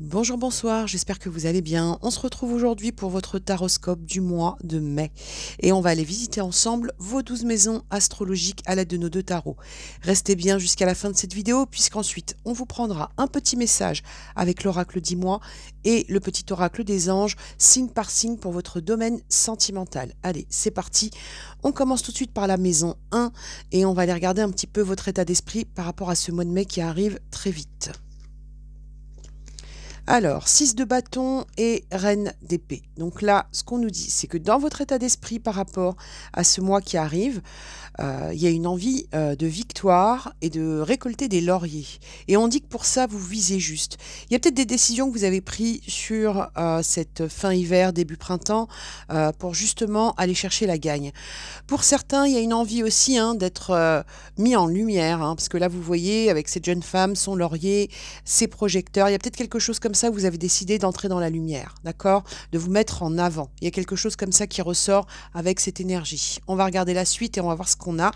Bonjour, bonsoir, j'espère que vous allez bien. On se retrouve aujourd'hui pour votre taroscope du mois de mai et on va aller visiter ensemble vos douze maisons astrologiques à l'aide de nos deux tarots. Restez bien jusqu'à la fin de cette vidéo puisqu'ensuite on vous prendra un petit message avec l'oracle 10 mois et le petit oracle des anges, signe par signe pour votre domaine sentimental. Allez, c'est parti. On commence tout de suite par la maison 1 et on va aller regarder un petit peu votre état d'esprit par rapport à ce mois de mai qui arrive très vite. Alors, 6 de bâton et reine d'épée. Donc là, ce qu'on nous dit, c'est que dans votre état d'esprit par rapport à ce mois qui arrive, euh, il y a une envie euh, de victoire et de récolter des lauriers. Et on dit que pour ça, vous visez juste. Il y a peut-être des décisions que vous avez prises sur euh, cette fin hiver, début printemps, pour justement aller chercher la gagne. Pour certains, il y a une envie aussi hein, d'être mis en lumière, hein, parce que là, vous voyez, avec cette jeune femme, son laurier, ses projecteurs, il y a peut-être quelque chose comme ça vous avez décidé d'entrer dans la lumière, d'accord De vous mettre en avant. Il y a quelque chose comme ça qui ressort avec cette énergie. On va regarder la suite et on va voir ce qu'on a.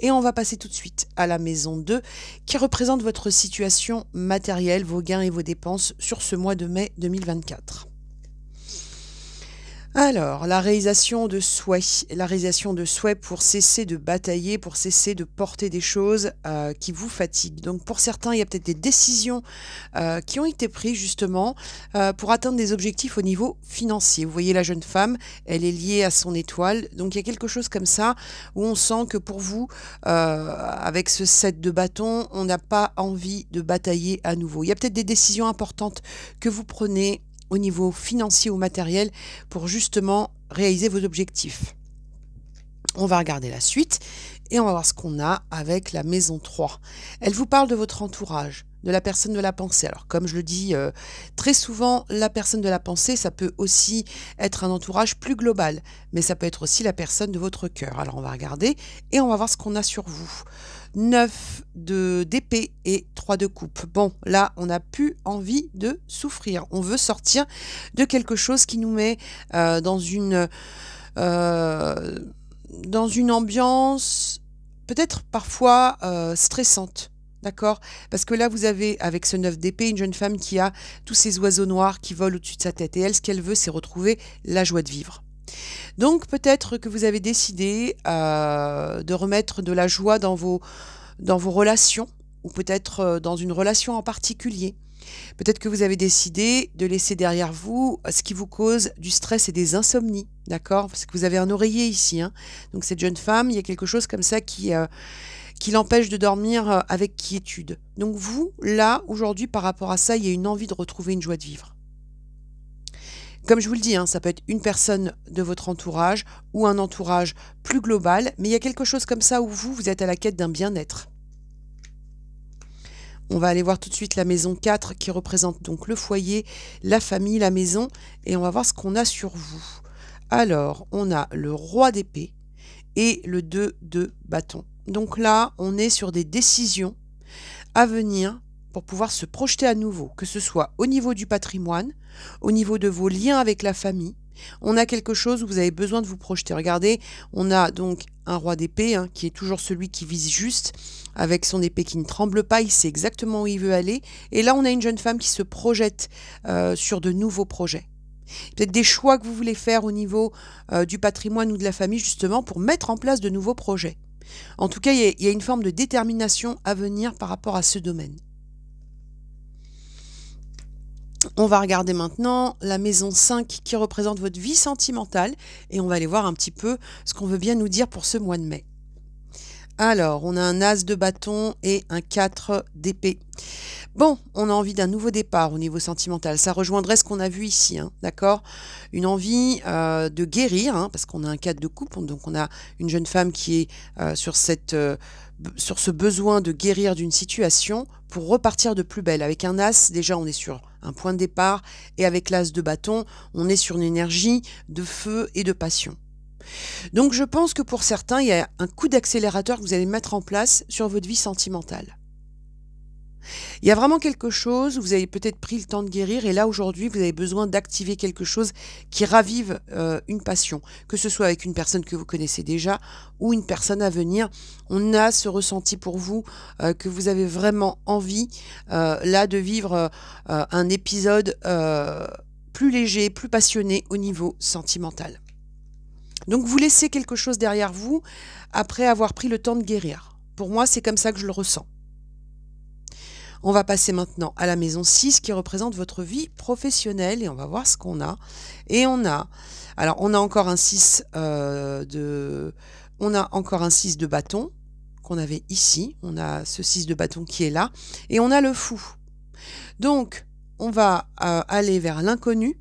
Et on va passer tout de suite à la maison 2 qui représente votre situation matérielle, vos gains et vos dépenses sur ce mois de mai 2024. Alors, la réalisation de souhaits, la réalisation de souhaits pour cesser de batailler, pour cesser de porter des choses euh, qui vous fatiguent. Donc pour certains, il y a peut-être des décisions euh, qui ont été prises justement euh, pour atteindre des objectifs au niveau financier. Vous voyez la jeune femme, elle est liée à son étoile. Donc il y a quelque chose comme ça où on sent que pour vous, avec ce set de bâtons, on n'a pas envie de batailler à nouveau. Il y a peut-être des décisions importantes que vous prenez au niveau financier ou matériel pour justement réaliser vos objectifs. On va regarder la suite et on va voir ce qu'on a avec la maison 3. Elle vous parle de votre entourage, de la personne de la pensée. Alors comme je le dis euh, très souvent, la personne de la pensée, ça peut aussi être un entourage plus global, mais ça peut être aussi la personne de votre cœur. Alors on va regarder et on va voir ce qu'on a sur vous. 9 d'épée et 3 de coupe. Bon, là, on n'a plus envie de souffrir. On veut sortir de quelque chose qui nous met euh, dans une... Euh, dans une ambiance peut-être parfois euh, stressante. D'accord Parce que là, vous avez, avec ce 9 d'épée, une jeune femme qui a tous ces oiseaux noirs qui volent au-dessus de sa tête. Et elle, ce qu'elle veut, c'est retrouver la joie de vivre. Donc peut-être que vous avez décidé euh, de remettre de la joie dans vos, dans vos relations, ou peut-être euh, dans une relation en particulier. Peut-être que vous avez décidé de laisser derrière vous euh, ce qui vous cause du stress et des insomnies, d'accord Parce que vous avez un oreiller ici. Hein. Donc cette jeune femme, il y a quelque chose comme ça qui, qui l'empêche de dormir avec quiétude. Donc vous, là, aujourd'hui, par rapport à ça, il y a une envie de retrouver une joie de vivre. Comme je vous le dis, hein, ça peut être une personne de votre entourage ou un entourage plus global, mais il y a quelque chose comme ça où vous, vous êtes à la quête d'un bien-être. On va aller voir tout de suite la maison 4 qui représente donc le foyer, la famille, la maison, et on va voir ce qu'on a sur vous. Alors, on a le roi d'épée et le 2 de bâton. Donc là, on est sur des décisions à venir pour pouvoir se projeter à nouveau, que ce soit au niveau du patrimoine, au niveau de vos liens avec la famille. On a quelque chose où vous avez besoin de vous projeter. Regardez, on a donc un roi d'épée hein, qui est toujours celui qui vise juste, avec son épée qui ne tremble pas, il sait exactement où il veut aller. Et là, on a une jeune femme qui se projette euh, sur de nouveaux projets. Peut-être des choix que vous voulez faire au niveau euh, du patrimoine ou de la famille, justement, pour mettre en place de nouveaux projets. En tout cas, il y, a une forme de détermination à venir par rapport à ce domaine. On va regarder maintenant la maison 5 qui représente votre vie sentimentale et on va aller voir un petit peu ce qu'on veut bien nous dire pour ce mois de mai. Alors, on a un as de bâton et un 4 d'épée. Bon, on a envie d'un nouveau départ au niveau sentimental. Ça rejoindrait ce qu'on a vu ici, hein, d'accord Une envie euh, de guérir, hein, parce qu'on a un 4 de coupe, donc on a une jeune femme qui est euh, sur, cette, euh, sur ce besoin de guérir d'une situation pour repartir de plus belle. Avec un as, déjà, on est sur un point de départ, et avec l'as de bâton, on est sur une énergie de feu et de passion. Donc je pense que pour certains, il y a un coup d'accélérateur que vous allez mettre en place sur votre vie sentimentale. Il y a vraiment quelque chose, vous avez peut-être pris le temps de guérir et là aujourd'hui vous avez besoin d'activer quelque chose qui ravive euh, une passion, que ce soit avec une personne que vous connaissez déjà ou une personne à venir. On a ce ressenti pour vous euh, que vous avez vraiment envie euh, là de vivre un épisode plus léger, plus passionné au niveau sentimental. Donc vous laissez quelque chose derrière vous après avoir pris le temps de guérir. Pour moi c'est comme ça que je le ressens. On va passer maintenant à la maison 6 qui représente votre vie professionnelle et on va voir ce qu'on a. Et on a, alors on a encore un 6 euh, de, on a encore un 6 de bâton qu'on avait ici. On a ce 6 de bâton qui est là et on a le fou. Donc, on va euh, aller vers l'inconnu.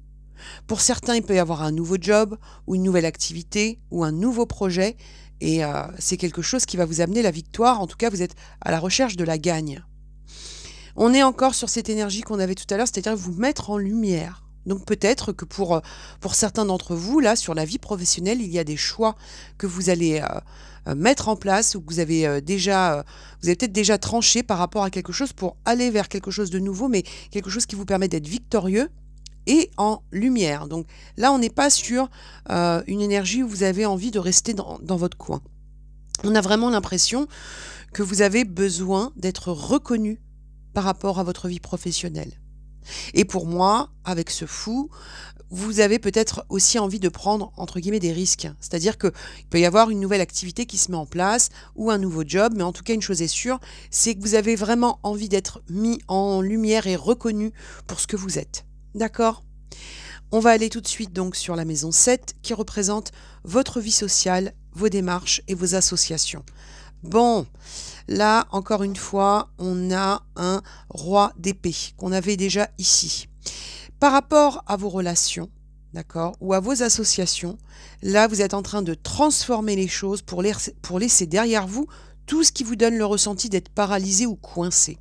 Pour certains, il peut y avoir un nouveau job ou une nouvelle activité ou un nouveau projet et euh, c'est quelque chose qui va vous amener la victoire. En tout cas, vous êtes à la recherche de la gagne on est encore sur cette énergie qu'on avait tout à l'heure, c'est-à-dire vous mettre en lumière. Donc peut-être que pour, euh, pour certains d'entre vous, là, sur la vie professionnelle, il y a des choix que vous allez euh, euh, mettre en place ou que vous avez déjà, vous avez peut-être déjà tranché par rapport à quelque chose pour aller vers quelque chose de nouveau, mais quelque chose qui vous permet d'être victorieux et en lumière. Donc là, on n'est pas sur une énergie où vous avez envie de rester dans votre coin. On a vraiment l'impression que vous avez besoin d'être reconnu rapport à votre vie professionnelle. Et pour moi, avec ce fou, vous avez peut-être aussi envie de prendre entre guillemets des risques. C'est-à-dire qu'il peut y avoir une nouvelle activité qui se met en place ou un nouveau job, mais en tout cas une chose est sûre, c'est que vous avez vraiment envie d'être mis en lumière et reconnu pour ce que vous êtes. D'accord On va aller tout de suite donc sur la maison 7 qui représente votre vie sociale, vos démarches et vos associations. Bon, là, encore une fois, on a un roi d'épée qu'on avait déjà ici. Par rapport à vos relations, d'accord, ou à vos associations, là, vous êtes en train de transformer les choses pour, laisser derrière vous tout ce qui vous donne le ressenti d'être paralysé ou coincé.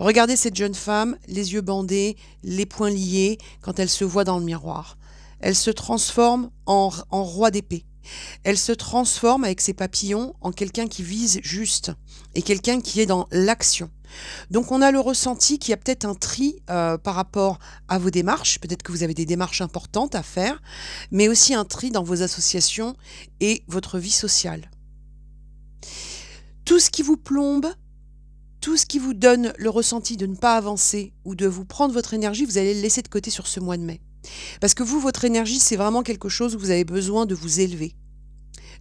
Regardez cette jeune femme, les yeux bandés, les poings liés, quand elle se voit dans le miroir. Elle se transforme en roi d'épée elle se transforme avec ses papillons en quelqu'un qui vise juste et quelqu'un qui est dans l'action. Donc on a le ressenti qu'il y a peut-être un tri euh, par rapport à vos démarches, peut-être que vous avez des démarches importantes à faire, mais aussi un tri dans vos associations et votre vie sociale. Tout ce qui vous plombe, tout ce qui vous donne le ressenti de ne pas avancer ou de vous prendre votre énergie, vous allez le laisser de côté sur ce mois de mai. Parce que vous, votre énergie, c'est vraiment quelque chose où vous avez besoin de vous élever,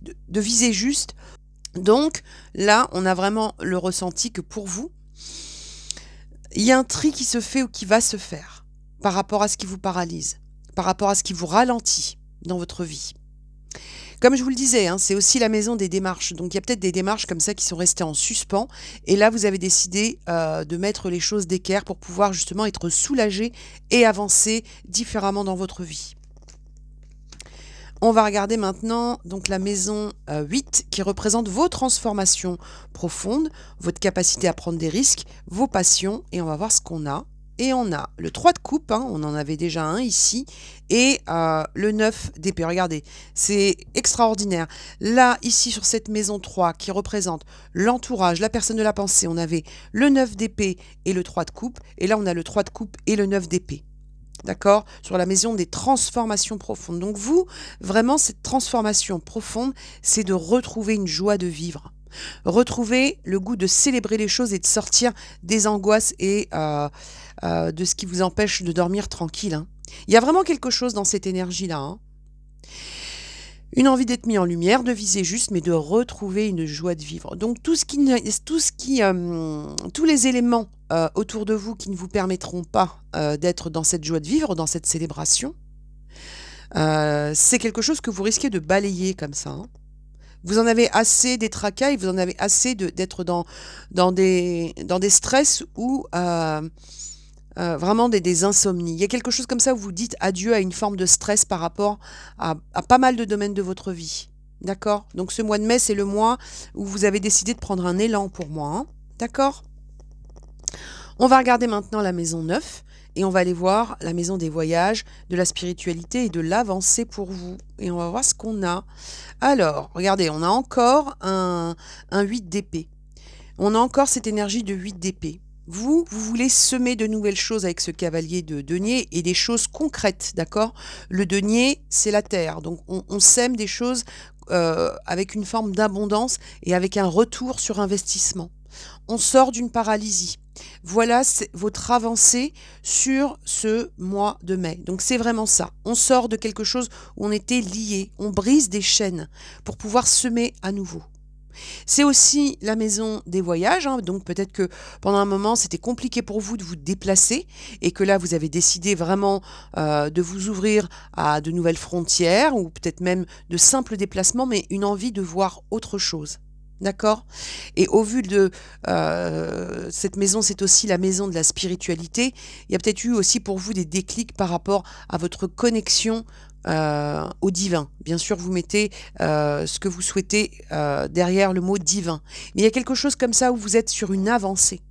de, viser juste. Donc là, on a vraiment le ressenti que pour vous, il y a un tri qui se fait ou qui va se faire par rapport à ce qui vous paralyse, par rapport à ce qui vous ralentit dans votre vie. Comme je vous le disais, hein, c'est aussi la maison des démarches. Donc il y a peut-être des démarches comme ça qui sont restées en suspens. Et là, vous avez décidé euh, de mettre les choses d'équerre pour pouvoir justement être soulagé et avancer différemment dans votre vie. On va regarder maintenant donc la maison 8 euh, qui représente vos transformations profondes, votre capacité à prendre des risques, vos passions et on va voir ce qu'on a et on a le 3 de coupe, hein, on en avait déjà un ici, et euh, le 9 d'épée. Regardez, c'est extraordinaire. Là, ici, sur cette maison 3, qui représente l'entourage, la personne de la pensée, on avait le 9 d'épée et le 3 de coupe, et là, on a le 3 de coupe et le 9 d'épée d'accord Sur la maison des transformations profondes. Donc vous, vraiment, cette transformation profonde, c'est de retrouver une joie de vivre. Retrouver le goût de célébrer les choses et de sortir des angoisses et euh, euh, de ce qui vous empêche de dormir tranquille. Hein. Il y a vraiment quelque chose dans cette énergie-là. Hein. Une envie d'être mis en lumière, de viser juste, mais de retrouver une joie de vivre. Donc tout ce qui, tout ce qui, euh, tous les éléments euh, autour de vous qui ne vous permettront pas d'être dans cette joie de vivre, dans cette célébration, c'est quelque chose que vous risquez de balayer comme ça. Hein. Vous en avez assez des tracas et vous en avez assez d'être dans, des, dans des stress où euh, vraiment des, insomnies. Il y a quelque chose comme ça où vous dites adieu à une forme de stress par rapport à, pas mal de domaines de votre vie. D'accord Donc ce mois de mai, c'est le mois où vous avez décidé de prendre un élan pour moi. Hein. D'accord On va regarder maintenant la maison 9 et on va aller voir la maison des voyages, de la spiritualité et de l'avancée pour vous. Et on va voir ce qu'on a. Alors, regardez, on a encore un, un 8 d'épée. On a encore cette énergie de 8 d'épée. Vous, vous voulez semer de nouvelles choses avec ce cavalier de denier et des choses concrètes, d'accord Le denier, c'est la terre. Donc on, sème des choses euh, avec une forme d'abondance et avec un retour sur investissement. On sort d'une paralysie. Voilà votre avancée sur ce mois de mai. Donc c'est vraiment ça. On sort de quelque chose où on était lié. On brise des chaînes pour pouvoir semer à nouveau. C'est aussi la maison des voyages, hein. donc peut-être que pendant un moment c'était compliqué pour vous de vous déplacer et que là vous avez décidé vraiment euh, de vous ouvrir à de nouvelles frontières ou peut-être même de simples déplacements, mais une envie de voir autre chose. D'accord Et au vu de euh, cette maison, c'est aussi la maison de la spiritualité. Il y a peut-être eu aussi pour vous des déclics par rapport à votre connexion euh, au divin. Bien sûr, vous mettez euh, ce que vous souhaitez euh, derrière le mot divin. Mais il y a quelque chose comme ça où vous êtes sur une avancée.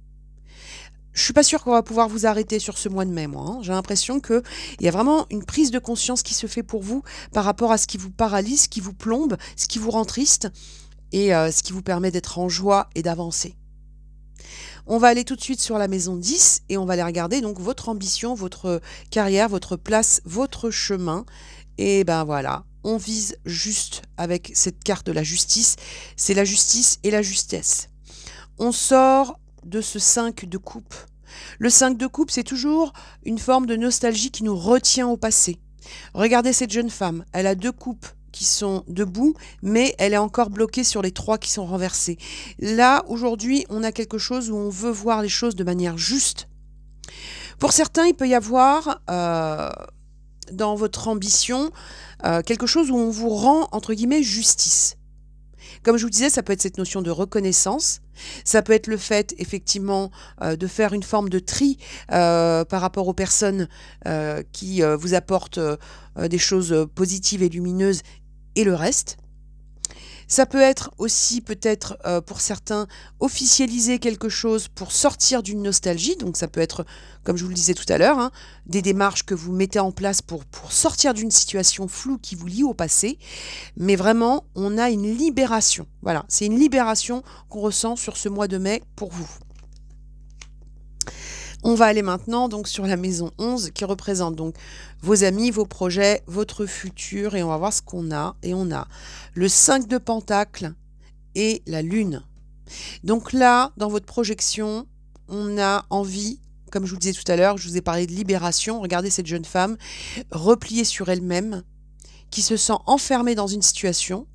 Je suis pas sûre qu'on va pouvoir vous arrêter sur ce mois de mai, hein. J'ai l'impression qu'il y a vraiment une prise de conscience qui se fait pour vous par rapport à ce qui vous paralyse, ce qui vous plombe, ce qui vous rend triste et ce qui vous permet d'être en joie et d'avancer. On va aller tout de suite sur la maison 10 et on va aller regarder donc votre ambition, votre carrière, votre place, votre chemin et ben voilà, on vise juste avec cette carte de la justice. C'est la justice et la justesse. On sort de ce 5 de coupe. Le 5 de coupe, c'est toujours une forme de nostalgie qui nous retient au passé. Regardez cette jeune femme, elle a deux coupes qui sont debout, mais elle est encore bloquée sur les trois qui sont renversées. Là, aujourd'hui, on a quelque chose où on veut voir les choses de manière juste. Pour certains, il peut y avoir euh, dans votre ambition euh, quelque chose où on vous rend, entre guillemets, justice. Comme je vous disais, ça peut être cette notion de reconnaissance, ça peut être le fait effectivement euh, de faire une forme de tri euh, par rapport aux personnes qui vous apportent des choses positives et lumineuses et le reste. Ça peut être aussi peut-être euh, pour certains officialiser quelque chose pour sortir d'une nostalgie. Donc ça peut être, comme je vous le disais tout à l'heure, hein, des démarches que vous mettez en place pour, pour sortir d'une situation floue qui vous lie au passé. Mais vraiment, on a une libération. Voilà, c'est une libération qu'on ressent sur ce mois de mai pour vous. On va aller maintenant donc sur la maison 11 qui représente donc vos amis, vos projets, votre futur et on va voir ce qu'on a. Et on a le 5 de Pentacle et la Lune. Donc là, dans votre projection, on a envie, comme je vous disais tout à l'heure, je vous ai parlé de libération. Regardez cette jeune femme repliée sur elle-même, qui se sent enfermée dans une situation,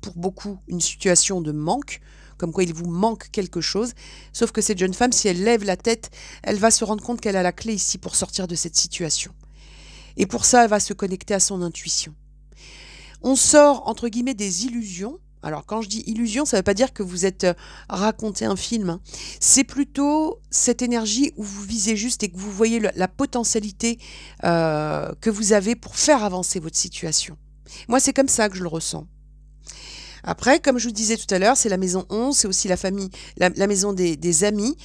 pour beaucoup une situation de manque, comme quoi il vous manque quelque chose. Sauf que cette jeune femme, si elle lève la tête, elle va se rendre compte qu'elle a la clé ici pour sortir de cette situation. Et pour ça, elle va se connecter à son intuition. On sort, entre guillemets, des illusions. Alors quand je dis illusion, ça ne veut pas dire que vous êtes euh, raconté un film. Hein. C'est plutôt cette énergie où vous visez juste et que vous voyez la potentialité euh, que vous avez pour faire avancer votre situation. Moi, c'est comme ça que je le ressens. Après, comme je vous disais tout à l'heure, c'est la maison 11, c'est aussi la famille, la, maison des, amis.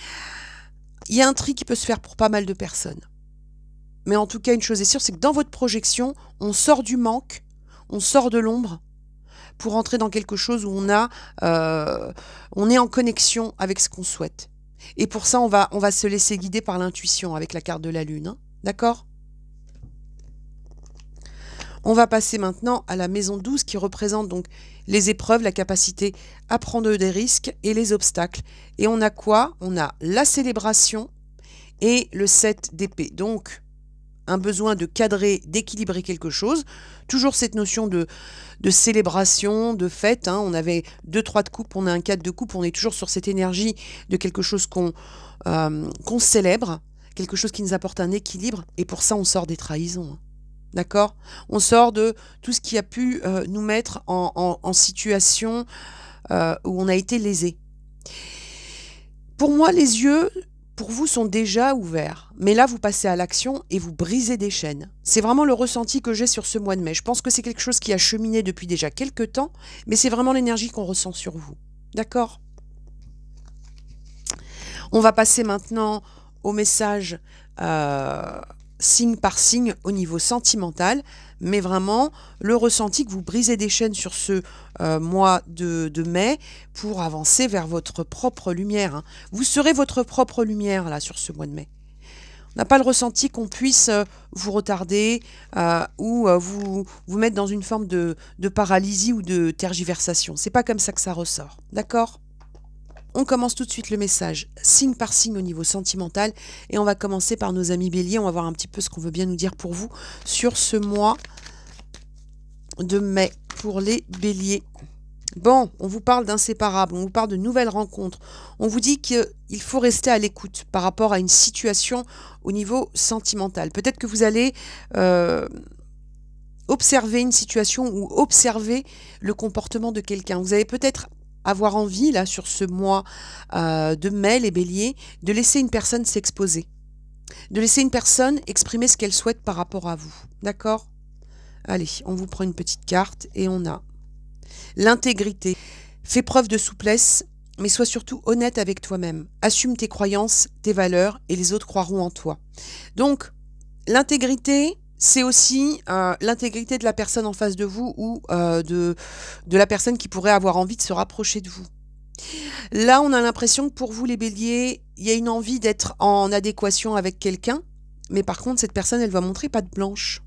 Il y a un tri qui peut se faire pour pas mal de personnes. Mais en tout cas, une chose est sûre, c'est que dans votre projection, on sort du manque, on sort de l'ombre pour entrer dans quelque chose où on a, euh, on est en connexion avec ce qu'on souhaite. Et pour ça, on va, on va se laisser guider par l'intuition avec la carte de la lune, hein. d'accord on va passer maintenant à la maison 12 qui représente donc les épreuves, la capacité à prendre des risques et les obstacles. Et on a quoi On a la célébration et le 7 d'épée. Donc un besoin de cadrer, d'équilibrer quelque chose. Toujours cette notion de, célébration, de fête. Hein. On avait deux, trois de coupe, on a un 4 de coupe. On est toujours sur cette énergie de quelque chose euh, qu'on célèbre, quelque chose qui nous apporte un équilibre. Et pour ça, on sort des trahisons. Hein. D'accord On sort de tout ce qui a pu euh, nous mettre en, situation euh, où on a été lésé. Pour moi, les yeux, pour vous, sont déjà ouverts. Mais là, vous passez à l'action et vous brisez des chaînes. C'est vraiment le ressenti que j'ai sur ce mois de mai. Je pense que c'est quelque chose qui a cheminé depuis déjà quelques temps, mais c'est vraiment l'énergie qu'on ressent sur vous. D'accord On va passer maintenant au message... Euh, signe par signe au niveau sentimental, mais vraiment le ressenti que vous brisez des chaînes sur ce euh, mois de, mai pour avancer vers votre propre lumière. Hein. Vous serez votre propre lumière là sur ce mois de mai. On n'a pas le ressenti qu'on puisse euh, vous retarder euh, ou vous, vous mettre dans une forme de, de paralysie ou de tergiversation. C'est pas comme ça que ça ressort. D'accord on commence tout de suite le message, signe par signe au niveau sentimental, et on va commencer par nos amis béliers, on va voir un petit peu ce qu'on veut bien nous dire pour vous sur ce mois de mai pour les béliers. Bon, on vous parle d'inséparables, on vous parle de nouvelles rencontres, on vous dit qu'il faut rester à l'écoute par rapport à une situation au niveau sentimental. Peut-être que vous allez... Euh, observer une situation ou observer le comportement de quelqu'un. Vous avez peut-être avoir envie, là, sur ce mois euh, de mai, les béliers, de laisser une personne s'exposer, de laisser une personne exprimer ce qu'elle souhaite par rapport à vous. D'accord Allez, on vous prend une petite carte et on a l'intégrité. Fais preuve de souplesse, mais sois surtout honnête avec toi-même. Assume tes croyances, tes valeurs, et les autres croiront en toi. Donc, l'intégrité, c'est aussi euh, l'intégrité de la personne en face de vous ou euh, de, de la personne qui pourrait avoir envie de se rapprocher de vous. Là, on a l'impression que pour vous, les béliers, il y a une envie d'être en adéquation avec quelqu'un, mais par contre, cette personne, elle va montrer pas de blanche.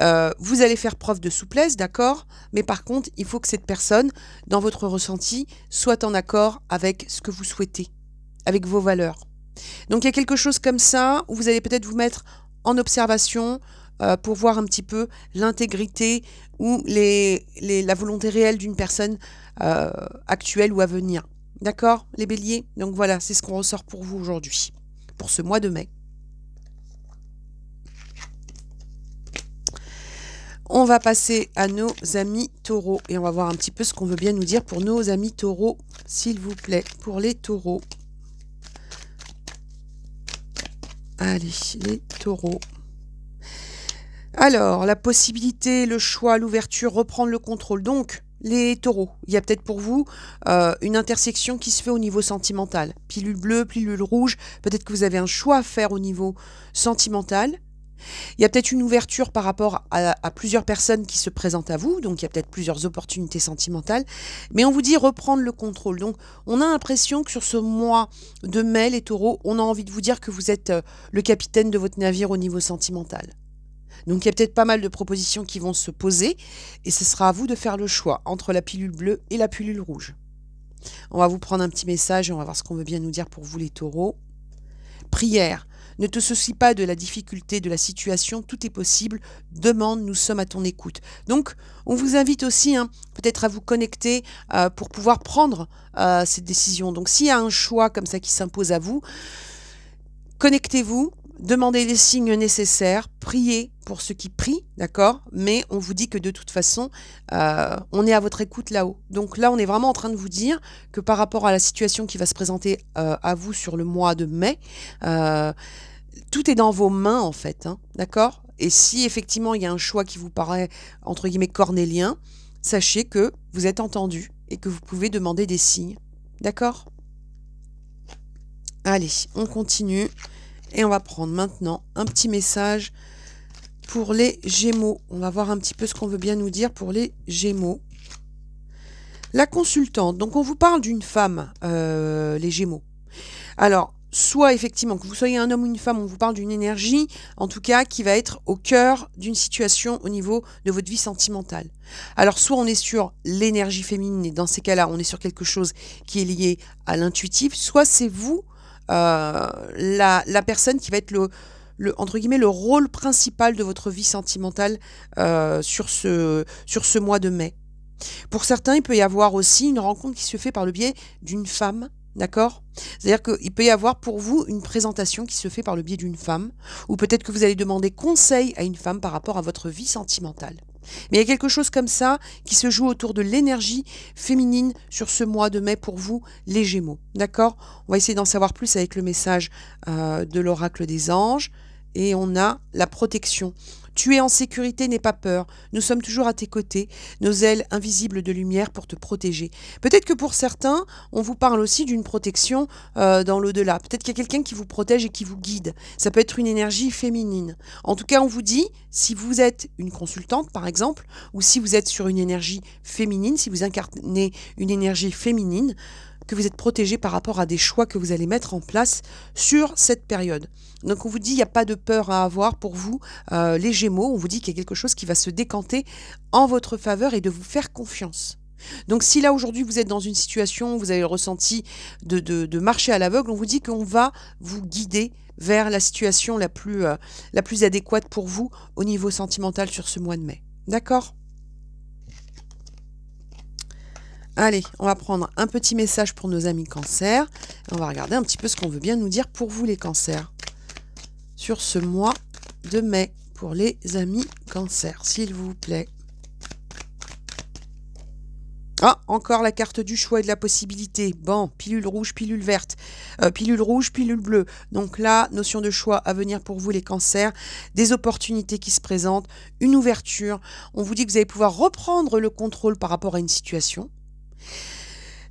Euh, vous allez faire preuve de souplesse, d'accord, mais par contre, il faut que cette personne, dans votre ressenti, soit en accord avec ce que vous souhaitez, avec vos valeurs. Donc il y a quelque chose comme ça où vous allez peut-être vous mettre en observation euh, pour voir un petit peu l'intégrité ou les, la volonté réelle d'une personne euh, actuelle ou à venir. D'accord, les béliers Donc voilà, c'est ce qu'on ressort pour vous aujourd'hui, pour ce mois de mai. On va passer à nos amis taureaux et on va voir un petit peu ce qu'on veut bien nous dire pour nos amis taureaux, s'il vous plaît, pour les taureaux. Allez, les taureaux. Alors, la possibilité, le choix, l'ouverture, reprendre le contrôle. Donc, les taureaux, il y a peut-être pour vous euh, une intersection qui se fait au niveau sentimental. Pilule bleue, pilule rouge, peut-être que vous avez un choix à faire au niveau sentimental, il y a peut-être une ouverture par rapport à, plusieurs personnes qui se présentent à vous, donc il y a peut-être plusieurs opportunités sentimentales, mais on vous dit reprendre le contrôle. Donc on a l'impression que sur ce mois de mai, les taureaux, on a envie de vous dire que vous êtes euh, le capitaine de votre navire au niveau sentimental. Donc il y a peut-être pas mal de propositions qui vont se poser, et ce sera à vous de faire le choix entre la pilule bleue et la pilule rouge. On va vous prendre un petit message et on va voir ce qu'on veut bien nous dire pour vous les taureaux. Prière, ne te soucie pas de la difficulté, de la situation, tout est possible. Demande, nous sommes à ton écoute. Donc, on vous invite aussi hein, peut-être à vous connecter euh, pour pouvoir prendre euh, cette décision. Donc, s'il y a un choix comme ça qui s'impose à vous, connectez-vous, demandez les signes nécessaires, priez pour ceux qui prient, d'accord Mais on vous dit que de toute façon, euh, on est à votre écoute là-haut. Donc là, on est vraiment en train de vous dire que par rapport à la situation qui va se présenter euh, à vous sur le mois de mai, euh, tout est dans vos mains en fait, hein, d'accord Et si effectivement il y a un choix qui vous paraît entre guillemets cornélien, sachez que vous êtes entendu et que vous pouvez demander des signes, d'accord Allez, on continue. Et on va prendre maintenant un petit message pour les Gémeaux. On va voir un petit peu ce qu'on veut bien nous dire pour les Gémeaux. La consultante, donc on vous parle d'une femme, euh, les Gémeaux. Alors, soit effectivement que vous soyez un homme ou une femme, on vous parle d'une énergie, en tout cas, qui va être au cœur d'une situation au niveau de votre vie sentimentale. Alors, soit on est sur l'énergie féminine, et dans ces cas-là, on est sur quelque chose qui est lié à l'intuitif, soit c'est vous euh, la, personne qui va être le, le, entre guillemets, le rôle principal de votre vie sentimentale euh, sur, ce, sur ce mois de mai. Pour certains, il peut y avoir aussi une rencontre qui se fait par le biais d'une femme D'accord C'est-à-dire qu'il peut y avoir pour vous une présentation qui se fait par le biais d'une femme, ou peut-être que vous allez demander conseil à une femme par rapport à votre vie sentimentale. Mais il y a quelque chose comme ça qui se joue autour de l'énergie féminine sur ce mois de mai pour vous, les Gémeaux. D'accord On va essayer d'en savoir plus avec le message euh, de l'oracle des anges. Et on a la protection tu es en sécurité, n'aie pas peur. Nous sommes toujours à tes côtés, nos ailes invisibles de lumière pour te protéger. Peut-être que pour certains, on vous parle aussi d'une protection euh, dans l'au-delà. Peut-être qu'il y a quelqu'un qui vous protège et qui vous guide. Ça peut être une énergie féminine. En tout cas, on vous dit, si vous êtes une consultante, par exemple, ou si vous êtes sur une énergie féminine, si vous incarnez une énergie féminine, que vous êtes protégé par rapport à des choix que vous allez mettre en place sur cette période. Donc on vous dit, il n'y a pas de peur à avoir pour vous, euh, les Gémeaux. On vous dit qu'il y a quelque chose qui va se décanter en votre faveur et de vous faire confiance. Donc si là aujourd'hui vous êtes dans une situation où vous avez le ressenti de, marcher à l'aveugle, on vous dit qu'on va vous guider vers la situation la plus, euh, la plus adéquate pour vous au niveau sentimental sur ce mois de mai. D'accord Allez, on va prendre un petit message pour nos amis cancers. On va regarder un petit peu ce qu'on veut bien nous dire pour vous les cancers sur ce mois de mai pour les amis cancer, s'il vous plaît. Ah, encore la carte du choix et de la possibilité. Bon, pilule rouge, pilule verte, euh, pilule rouge, pilule bleue. Donc là, notion de choix à venir pour vous les cancers, des opportunités qui se présentent, une ouverture. On vous dit que vous allez pouvoir reprendre le contrôle par rapport à une situation.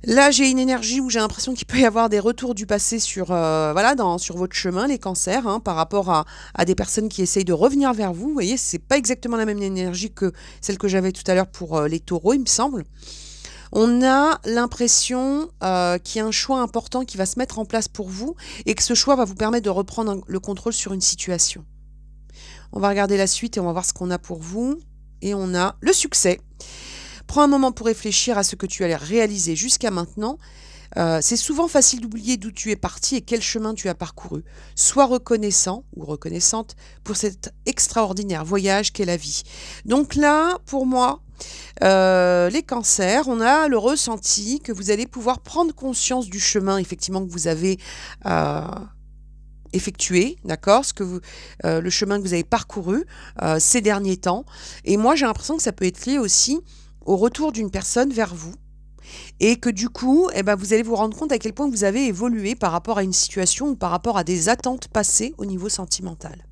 Là, j'ai une énergie où j'ai l'impression qu'il peut y avoir des retours du passé sur, euh, voilà, sur votre chemin, les cancers, hein, par rapport à, des personnes qui essayent de revenir vers vous. Vous voyez, n'est pas exactement la même énergie que celle que j'avais tout à l'heure pour euh, les taureaux, il me semble. On a l'impression euh, qu'il y a un choix important qui va se mettre en place pour vous et que ce choix va vous permettre de reprendre le contrôle sur une situation. On va regarder la suite et on va voir ce qu'on a pour vous. Et on a le succès. Prends un moment pour réfléchir à ce que tu as réalisé jusqu'à maintenant. Euh, c'est souvent facile d'oublier d'où tu es parti et quel chemin tu as parcouru. Sois reconnaissant ou reconnaissante pour cet extraordinaire voyage qu'est la vie. Donc là, pour moi, euh, les cancers, on a le ressenti que vous allez pouvoir prendre conscience du chemin effectivement que vous avez euh, effectué, d'accord, ce que le chemin que vous avez parcouru ces derniers temps. Et moi, j'ai l'impression que ça peut être lié aussi au retour d'une personne vers vous et que du coup, eh ben, vous allez vous rendre compte à quel point vous avez évolué par rapport à une situation ou par rapport à des attentes passées au niveau sentimental.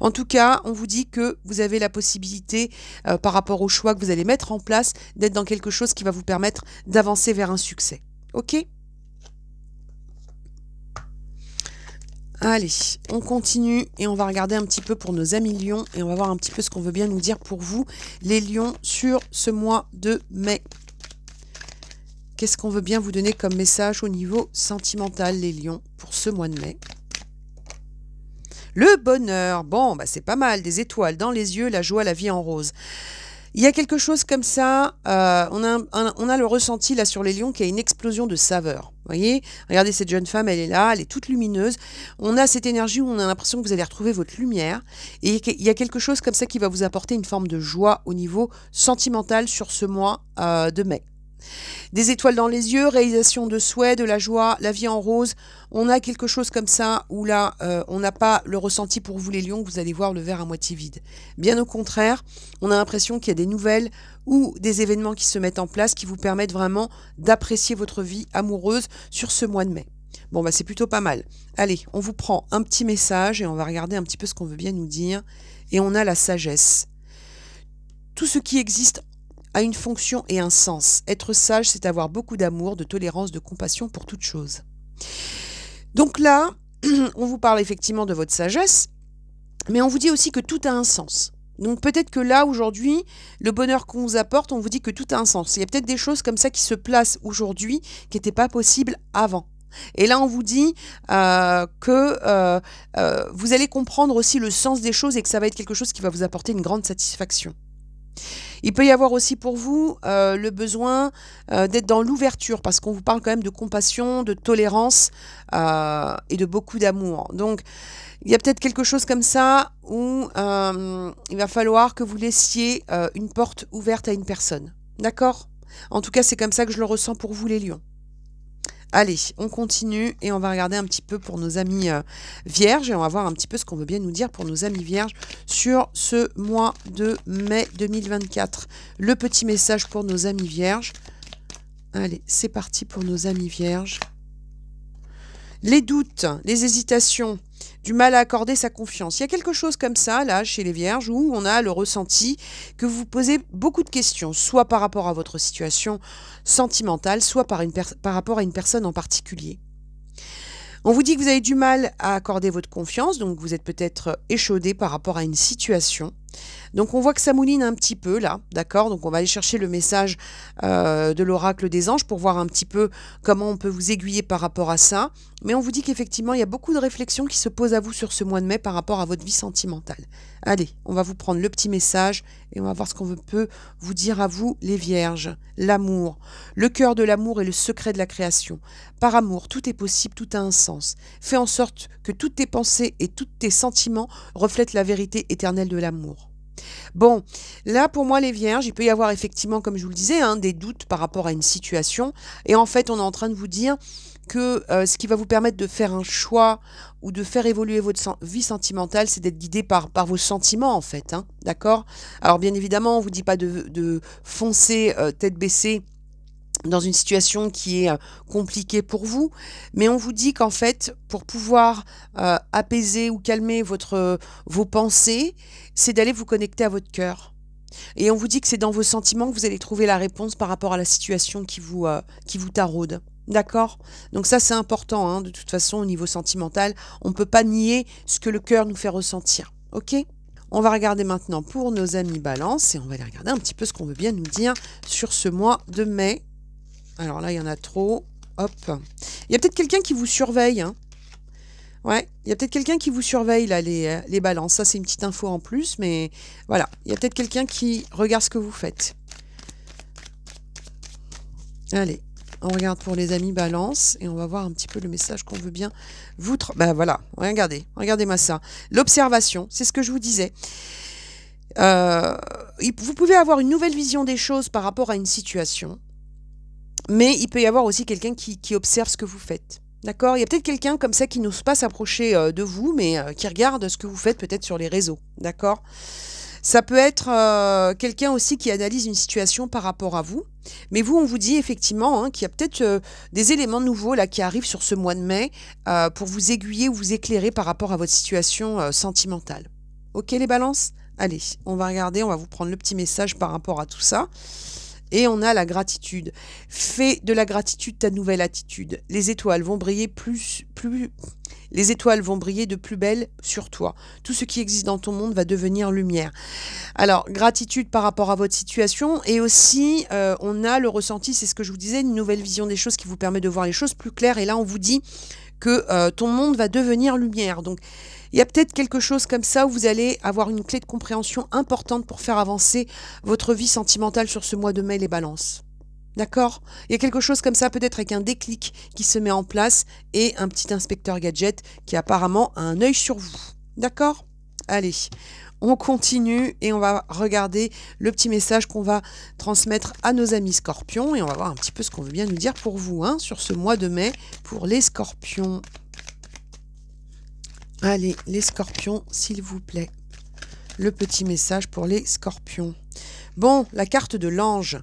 En tout cas, on vous dit que vous avez la possibilité, euh, par rapport au choix que vous allez mettre en place, d'être dans quelque chose qui va vous permettre d'avancer vers un succès. OK Allez, on continue et on va regarder un petit peu pour nos amis lions et on va voir un petit peu ce qu'on veut bien nous dire pour vous, les lions, sur ce mois de mai. Qu'est-ce qu'on veut bien vous donner comme message au niveau sentimental, les lions, pour ce mois de mai Le bonheur, bon, bah c'est pas mal, des étoiles dans les yeux, la joie, la vie en rose. Il y a quelque chose comme ça, euh, on, a on a le ressenti là sur les lions qui a une explosion de saveur voyez Regardez cette jeune femme, elle est là, elle est toute lumineuse. On a cette énergie où on a l'impression que vous allez retrouver votre lumière. Et il y a quelque chose comme ça qui va vous apporter une forme de joie au niveau sentimental sur ce mois euh, de mai. Des étoiles dans les yeux, réalisation de souhaits, de la joie, la vie en rose. On a quelque chose comme ça où là, euh, on n'a pas le ressenti pour vous les lions, vous allez voir le verre à moitié vide. Bien au contraire, on a l'impression qu'il y a des nouvelles ou des événements qui se mettent en place qui vous permettent vraiment d'apprécier votre vie amoureuse sur ce mois de mai. Bon, bah c'est plutôt pas mal. Allez, on vous prend un petit message et on va regarder un petit peu ce qu'on veut bien nous dire. Et on a la sagesse. Tout ce qui existe a une fonction et un sens. Être sage, c'est avoir beaucoup d'amour, de tolérance, de compassion pour toute chose. Donc là, on vous parle effectivement de votre sagesse, mais on vous dit aussi que tout a un sens. Donc peut-être que là, aujourd'hui, le bonheur qu'on vous apporte, on vous dit que tout a un sens. Il y a peut-être des choses comme ça qui se placent aujourd'hui qui n'étaient pas possibles avant. Et là, on vous dit euh, que euh, euh, vous allez comprendre aussi le sens des choses et que ça va être quelque chose qui va vous apporter une grande satisfaction. Il peut y avoir aussi pour vous euh, le besoin euh, d'être dans l'ouverture, parce qu'on vous parle quand même de compassion, de tolérance euh, et de beaucoup d'amour. Donc, il y a peut-être quelque chose comme ça où il va falloir que vous laissiez une porte ouverte à une personne. D'accord En tout cas, c'est comme ça que je le ressens pour vous les lions. Allez, on continue et on va regarder un petit peu pour nos amis euh, vierges et on va voir un petit peu ce qu'on veut bien nous dire pour nos amis vierges sur ce mois de mai 2024. Le petit message pour nos amis vierges. Allez, c'est parti pour nos amis vierges. Les doutes, les hésitations, du mal à accorder sa confiance. Il y a quelque chose comme ça, là, chez les Vierges, où on a le ressenti que vous posez beaucoup de questions, soit par rapport à votre situation sentimentale, soit par, par rapport à une personne en particulier. On vous dit que vous avez du mal à accorder votre confiance, donc vous êtes peut-être échaudé par rapport à une situation. Donc on voit que ça mouline un petit peu là, d'accord Donc on va aller chercher le message euh, de l'oracle des anges pour voir un petit peu comment on peut vous aiguiller par rapport à ça. Mais on vous dit qu'effectivement, il y a beaucoup de réflexions qui se posent à vous sur ce mois de mai par rapport à votre vie sentimentale. Allez, on va vous prendre le petit message et on va voir ce qu'on peut vous dire à vous, les vierges. L'amour. Le cœur de l'amour est le secret de la création. Par amour, tout est possible, tout a un sens. Fais en sorte que toutes tes pensées et tous tes sentiments reflètent la vérité éternelle de l'amour. Bon, là pour moi les vierges, il peut y avoir effectivement, comme je vous le disais, hein, des doutes par rapport à une situation. Et en fait, on est en train de vous dire que euh, ce qui va vous permettre de faire un choix ou de faire évoluer votre vie sentimentale, c'est d'être guidé par, vos sentiments en fait. Hein. D'accord Alors bien évidemment, on ne vous dit pas de, foncer euh, tête baissée dans une situation qui est euh, compliquée pour vous, mais on vous dit qu'en fait, pour pouvoir euh, apaiser ou calmer votre, euh, vos pensées, c'est d'aller vous connecter à votre cœur. Et on vous dit que c'est dans vos sentiments que vous allez trouver la réponse par rapport à la situation qui vous, qui vous taraude. D'accord Donc ça, c'est important. Hein. de toute façon, au niveau sentimental, on ne peut pas nier ce que le cœur nous fait ressentir. OK on va regarder maintenant pour nos amis balance et on va aller regarder un petit peu ce qu'on veut bien nous dire sur ce mois de mai alors là, il y en a trop. Hop. Il y a peut-être quelqu'un qui vous surveille. Hein. Ouais, il y a peut-être quelqu'un qui vous surveille, là, euh, les, balances. Ça, c'est une petite info en plus, mais voilà. Il y a peut-être quelqu'un qui regarde ce que vous faites. Allez, on regarde pour les amis balance et on va voir un petit peu le message qu'on veut bien vous... Ben voilà, regardez, regardez-moi ça. L'observation, c'est ce que je vous disais. Euh, vous pouvez avoir une nouvelle vision des choses par rapport à une situation mais il peut y avoir aussi quelqu'un qui, observe ce que vous faites. D'accord Il y a peut-être quelqu'un comme ça qui n'ose pas s'approcher euh, de vous, mais euh, qui regarde ce que vous faites peut-être sur les réseaux. D'accord Ça peut être euh, quelqu'un aussi qui analyse une situation par rapport à vous. Mais vous, on vous dit effectivement hein, qu'il y a peut-être des éléments nouveaux là qui arrivent sur ce mois de mai pour vous aiguiller ou vous éclairer par rapport à votre situation sentimentale. Ok les balances Allez, on va regarder, on va vous prendre le petit message par rapport à tout ça. Et on a la gratitude. Fais de la gratitude ta nouvelle attitude. Les étoiles vont briller plus, plus, les étoiles vont briller de plus belle sur toi. Tout ce qui existe dans ton monde va devenir lumière. Alors, gratitude par rapport à votre situation et aussi, euh, on a le ressenti, c'est ce que je vous disais, une nouvelle vision des choses qui vous permet de voir les choses plus claires. Et là, on vous dit que euh, ton monde va devenir lumière. Donc, il y a peut-être quelque chose comme ça où vous allez avoir une clé de compréhension importante pour faire avancer votre vie sentimentale sur ce mois de mai, les balances. D'accord Il y a quelque chose comme ça, peut-être avec un déclic qui se met en place et un petit inspecteur gadget qui apparemment a un œil sur vous. D'accord Allez, on continue et on va regarder le petit message qu'on va transmettre à nos amis scorpions et on va voir un petit peu ce qu'on veut bien nous dire pour vous hein, sur ce mois de mai pour les scorpions. Allez, les scorpions, s'il vous plaît. Le petit message pour les scorpions. Bon, la carte de l'ange.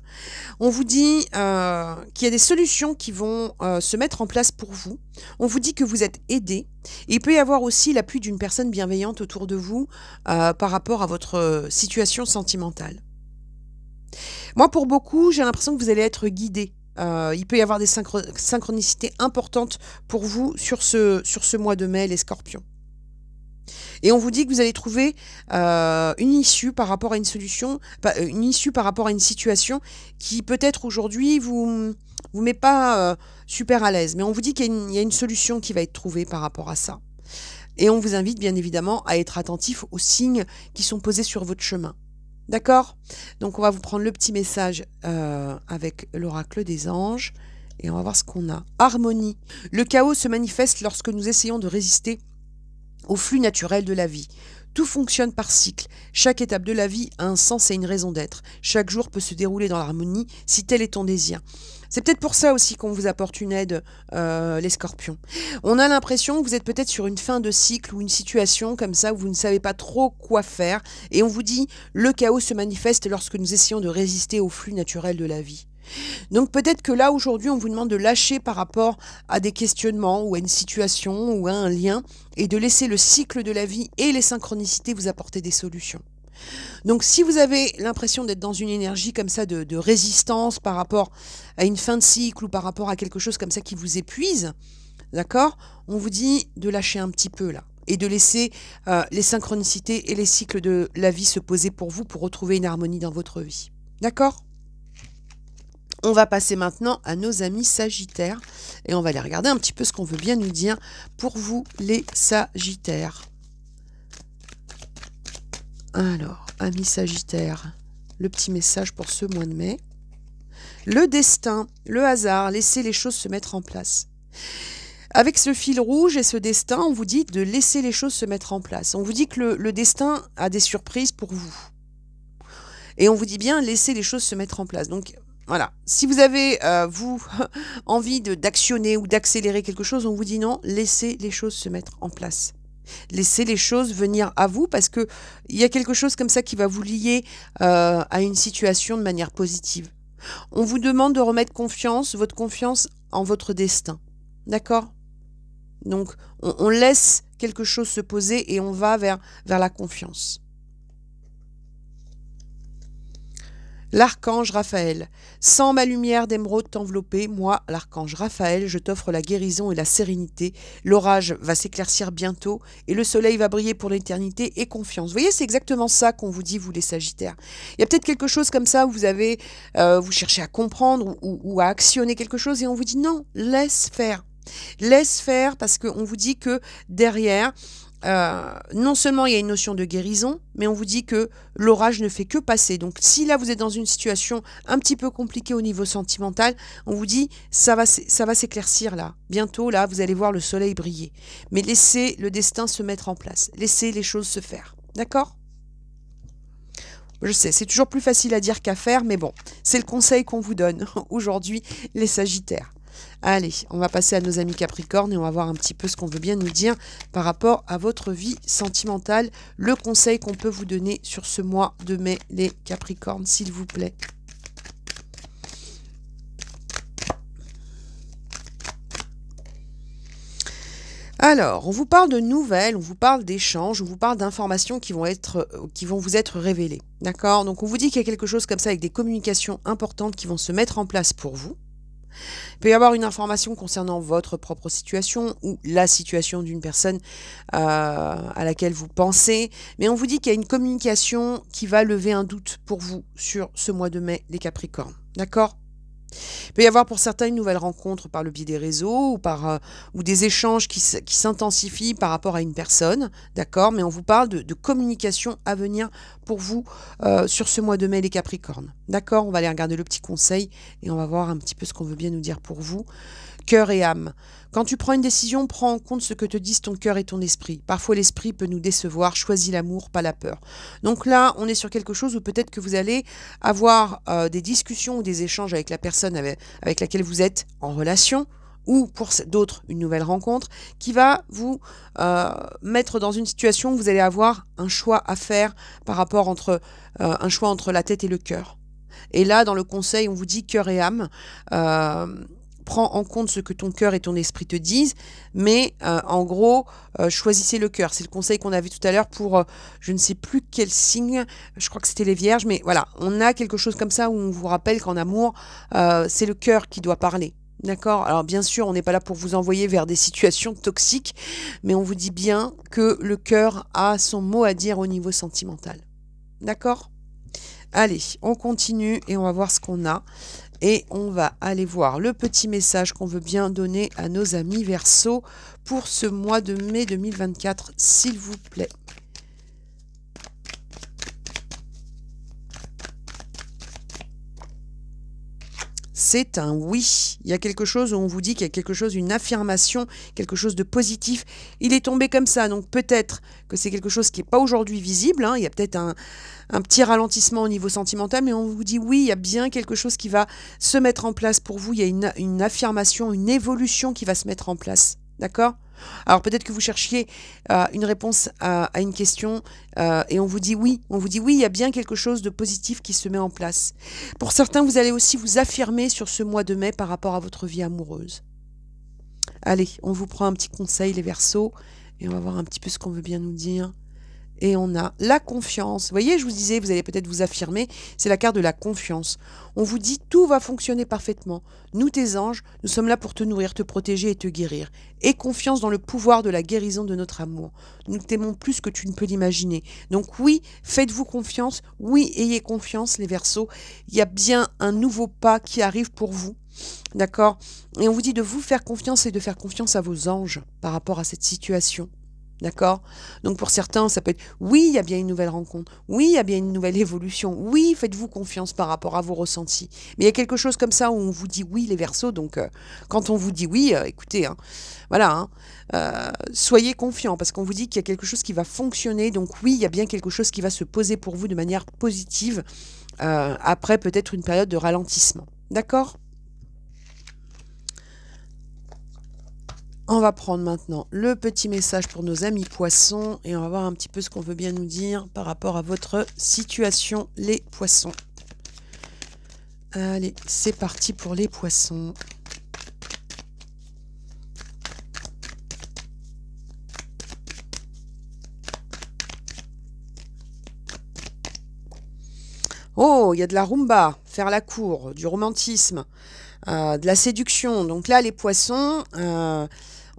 On vous dit euh, qu'il y a des solutions qui vont euh, se mettre en place pour vous. On vous dit que vous êtes aidé. il peut y avoir aussi l'appui d'une personne bienveillante autour de vous euh, par rapport à votre situation sentimentale. Moi, pour beaucoup, j'ai l'impression que vous allez être guidé. il peut y avoir des synchronicités importantes pour vous sur ce, sur ce mois de mai, les scorpions. Et on vous dit que vous allez trouver euh, une issue par rapport à une solution, euh, une issue par rapport à une situation qui peut-être aujourd'hui vous vous met pas euh, super à l'aise, mais on vous dit qu'il y, a une solution qui va être trouvée par rapport à ça. Et on vous invite bien évidemment à être attentif aux signes qui sont posés sur votre chemin. D'accord Donc on va vous prendre le petit message avec l'oracle des anges et on va voir ce qu'on a. Harmonie. Le chaos se manifeste lorsque nous essayons de résister au flux naturel de la vie. Tout fonctionne par cycle. Chaque étape de la vie a un sens et une raison d'être. Chaque jour peut se dérouler dans l'harmonie si tel est ton désir. C'est peut-être pour ça aussi qu'on vous apporte une aide, euh, les scorpions. On a l'impression que vous êtes peut-être sur une fin de cycle ou une situation comme ça où vous ne savez pas trop quoi faire. Et on vous dit, le chaos se manifeste lorsque nous essayons de résister au flux naturel de la vie. Donc peut-être que là, aujourd'hui, on vous demande de lâcher par rapport à des questionnements ou à une situation ou à un lien et de laisser le cycle de la vie et les synchronicités vous apporter des solutions. Donc si vous avez l'impression d'être dans une énergie comme ça de, résistance par rapport à une fin de cycle ou par rapport à quelque chose comme ça qui vous épuise, d'accord On vous dit de lâcher un petit peu là et de laisser euh, les synchronicités et les cycles de la vie se poser pour vous pour retrouver une harmonie dans votre vie. D'accord on va passer maintenant à nos amis sagittaires et on va aller regarder un petit peu ce qu'on veut bien nous dire pour vous les sagittaires. Alors, amis sagittaires, le petit message pour ce mois de mai. Le destin, le hasard, laissez les choses se mettre en place. Avec ce fil rouge et ce destin, on vous dit de laisser les choses se mettre en place. On vous dit que le, le destin a des surprises pour vous. Et on vous dit bien, laissez les choses se mettre en place. Donc, voilà. Si vous avez, euh, vous, envie d'actionner ou d'accélérer quelque chose, on vous dit non, laissez les choses se mettre en place. Laissez les choses venir à vous parce qu'il y a quelque chose comme ça qui va vous lier euh, à une situation de manière positive. On vous demande de remettre confiance, votre confiance en votre destin. D'accord Donc, on, on, laisse quelque chose se poser et on va vers, vers la confiance. L'archange Raphaël. Sans ma lumière d'émeraude t'envelopper, moi, l'archange Raphaël, je t'offre la guérison et la sérénité. L'orage va s'éclaircir bientôt et le soleil va briller pour l'éternité et confiance. Vous voyez, c'est exactement ça qu'on vous dit, vous les Sagittaires. Il y a peut-être quelque chose comme ça où vous avez, euh, vous cherchez à comprendre ou, ou à actionner quelque chose et on vous dit non, laisse faire. Laisse faire parce qu'on vous dit que derrière, euh, non seulement il y a une notion de guérison, mais on vous dit que l'orage ne fait que passer. Donc si là vous êtes dans une situation un petit peu compliquée au niveau sentimental, on vous dit ça va, ça va s'éclaircir là. Bientôt là, vous allez voir le soleil briller. Mais laissez le destin se mettre en place. Laissez les choses se faire. D'accord je sais, c'est toujours plus facile à dire qu'à faire, mais bon, c'est le conseil qu'on vous donne aujourd'hui, les Sagittaires. Allez, on va passer à nos amis Capricorne et on va voir un petit peu ce qu'on veut bien nous dire par rapport à votre vie sentimentale. Le conseil qu'on peut vous donner sur ce mois de mai, les Capricornes, s'il vous plaît. Alors, on vous parle de nouvelles, on vous parle d'échanges, on vous parle d'informations qui vont être, euh, qui vont vous être révélées. D'accord Donc, on vous dit qu'il y a quelque chose comme ça avec des communications importantes qui vont se mettre en place pour vous. Il peut y avoir une information concernant votre propre situation ou la situation d'une personne euh, à laquelle vous pensez, mais on vous dit qu'il y a une communication qui va lever un doute pour vous sur ce mois de mai des Capricornes. D'accord il peut y avoir pour certains une nouvelle rencontre par le biais des réseaux ou, par, euh, ou des échanges qui, s'intensifient par rapport à une personne, d'accord Mais on vous parle de, communication à venir pour vous euh, sur ce mois de mai, les Capricornes. D'accord On va aller regarder le petit conseil et on va voir un petit peu ce qu'on veut bien nous dire pour vous cœur et âme. Quand tu prends une décision, prends en compte ce que te disent ton cœur et ton esprit. Parfois l'esprit peut nous décevoir, choisis l'amour, pas la peur. Donc là, on est sur quelque chose où peut-être que vous allez avoir euh, des discussions ou des échanges avec la personne avec, laquelle vous êtes en relation, ou pour d'autres une nouvelle rencontre qui va vous euh, mettre dans une situation où vous allez avoir un choix à faire par rapport entre euh, un choix entre la tête et le cœur. Et là, dans le conseil, on vous dit cœur et âme prends en compte ce que ton cœur et ton esprit te disent, mais euh, en gros, euh, choisissez le cœur. C'est le conseil qu'on avait tout à l'heure pour euh, je ne sais plus quel signe, je crois que c'était les vierges, mais voilà, on a quelque chose comme ça où on vous rappelle qu'en amour, c'est le cœur qui doit parler. D'accord Alors bien sûr, on n'est pas là pour vous envoyer vers des situations toxiques, mais on vous dit bien que le cœur a son mot à dire au niveau sentimental. D'accord Allez, on continue et on va voir ce qu'on a et on va aller voir le petit message qu'on veut bien donner à nos amis Verseau pour ce mois de mai 2024, s'il vous plaît. c'est un oui. Il y a quelque chose où on vous dit qu'il y a quelque chose, une affirmation, quelque chose de positif. Il est tombé comme ça, donc peut-être que c'est quelque chose qui n'est pas aujourd'hui visible. Hein. Il y a peut-être un, petit ralentissement au niveau sentimental, mais on vous dit oui, il y a bien quelque chose qui va se mettre en place pour vous. Il y a une affirmation, une évolution qui va se mettre en place. D'accord alors peut-être que vous cherchiez euh, une réponse à, une question euh, et on vous dit oui, on vous dit oui, il y a bien quelque chose de positif qui se met en place. Pour certains, vous allez aussi vous affirmer sur ce mois de mai par rapport à votre vie amoureuse. Allez, on vous prend un petit conseil les versos, et on va voir un petit peu ce qu'on veut bien nous dire et on a la confiance. Vous voyez, je vous disais, vous allez peut-être vous affirmer, c'est la carte de la confiance. On vous dit tout va fonctionner parfaitement. Nous, tes anges, nous sommes là pour te nourrir, te protéger et te guérir. Et confiance dans le pouvoir de la guérison de notre amour. Nous t'aimons plus que tu ne peux l'imaginer. Donc oui, faites-vous confiance. Oui, ayez confiance, les versos. Il y a bien un nouveau pas qui arrive pour vous. D'accord Et on vous dit de vous faire confiance et de faire confiance à vos anges par rapport à cette situation. D'accord Donc pour certains, ça peut être oui, il y a bien une nouvelle rencontre, oui, il y a bien une nouvelle évolution, oui, faites-vous confiance par rapport à vos ressentis. Mais il y a quelque chose comme ça où on vous dit oui, les versos, donc euh, quand on vous dit oui, euh, écoutez, hein, voilà, hein, euh, soyez confiants parce qu'on vous dit qu'il y a quelque chose qui va fonctionner, donc oui, il y a bien quelque chose qui va se poser pour vous de manière positive après peut-être une période de ralentissement. D'accord On va prendre maintenant le petit message pour nos amis poissons et on va voir un petit peu ce qu'on veut bien nous dire par rapport à votre situation, les poissons. Allez, c'est parti pour les poissons. Oh, il y a de la rumba, faire la cour, du romantisme, euh, de la séduction. Donc là, les poissons, euh,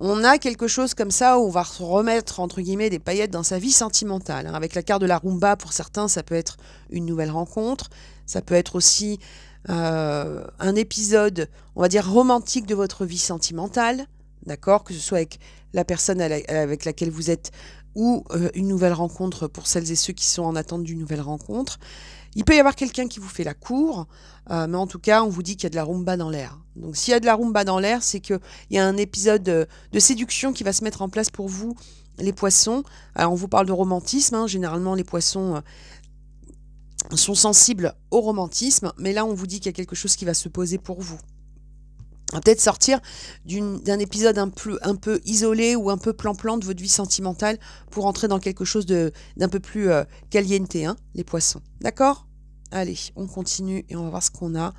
on a quelque chose comme ça où on va se remettre entre guillemets des paillettes dans sa vie sentimentale. Hein. Avec la carte de la rumba, pour certains, ça peut être une nouvelle rencontre, ça peut être aussi euh, un épisode, on va dire, romantique de votre vie sentimentale, d'accord Que ce soit avec la personne avec laquelle vous êtes ou euh, une nouvelle rencontre pour celles et ceux qui sont en attente d'une nouvelle rencontre. Il peut y avoir quelqu'un qui vous fait la cour, euh, mais en tout cas, on vous dit qu'il y a de la rumba dans l'air. Donc s'il y a de la rumba dans l'air, c'est qu'il y a un épisode de, séduction qui va se mettre en place pour vous, les poissons. Alors on vous parle de romantisme, hein. généralement les poissons... Euh, sont sensibles au romantisme, mais là on vous dit qu'il y a quelque chose qui va se poser pour vous peut-être sortir d'un épisode un peu, isolé ou un peu plan-plan de votre vie sentimentale pour entrer dans quelque chose d'un peu plus euh, caliente, hein, les poissons. D'accord Allez, on continue et on va voir ce qu'on a.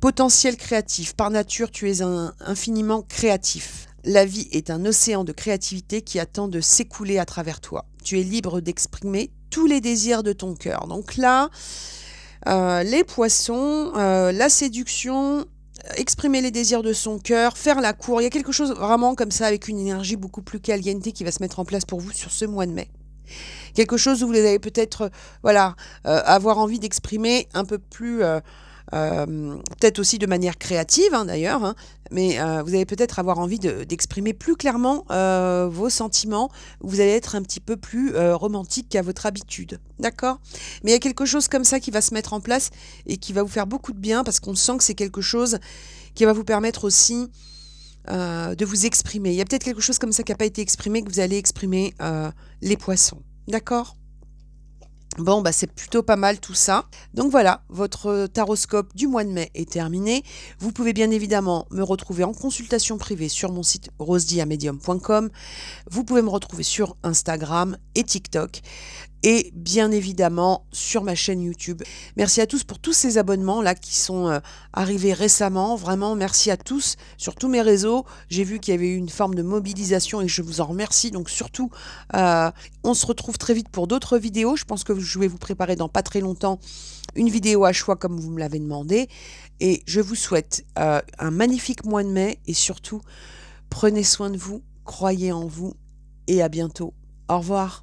Potentiel créatif. Par nature, tu es un, infiniment créatif. La vie est un océan de créativité qui attend de s'écouler à travers toi. Tu es libre d'exprimer tous les désirs de ton cœur. Donc là, euh, les poissons, euh, la séduction, exprimer les désirs de son cœur, faire la cour. Il y a quelque chose vraiment comme ça avec une énergie beaucoup plus caliente qui va se mettre en place pour vous sur ce mois de mai. Quelque chose où vous allez peut-être euh, voilà, euh, avoir envie d'exprimer un peu plus... Euh, euh, peut-être aussi de manière créative hein, d'ailleurs, hein, mais euh, vous allez peut-être avoir envie d'exprimer plus clairement euh, vos sentiments, vous allez être un petit peu plus romantique qu'à votre habitude, d'accord Mais il y a quelque chose comme ça qui va se mettre en place et qui va vous faire beaucoup de bien parce qu'on sent que c'est quelque chose qui va vous permettre aussi de vous exprimer. Il y a peut-être quelque chose comme ça qui n'a pas été exprimé que vous allez exprimer les poissons. D'accord Bon, bah, c'est plutôt pas mal tout ça. Donc voilà, votre taroscope du mois de mai est terminé. Vous pouvez bien évidemment me retrouver en consultation privée sur mon site rosediamedium.com. Vous pouvez me retrouver sur Instagram et TikTok et bien évidemment sur ma chaîne YouTube. Merci à tous pour tous ces abonnements là qui sont euh, arrivés récemment. Vraiment, merci à tous sur tous mes réseaux. J'ai vu qu'il y avait eu une forme de mobilisation et je vous en remercie. Donc surtout, euh, on se retrouve très vite pour d'autres vidéos. Je pense que je vais vous préparer dans pas très longtemps une vidéo à choix comme vous me l'avez demandé. Et je vous souhaite euh, un magnifique mois de mai et surtout, prenez soin de vous, croyez en vous et à bientôt. Au revoir.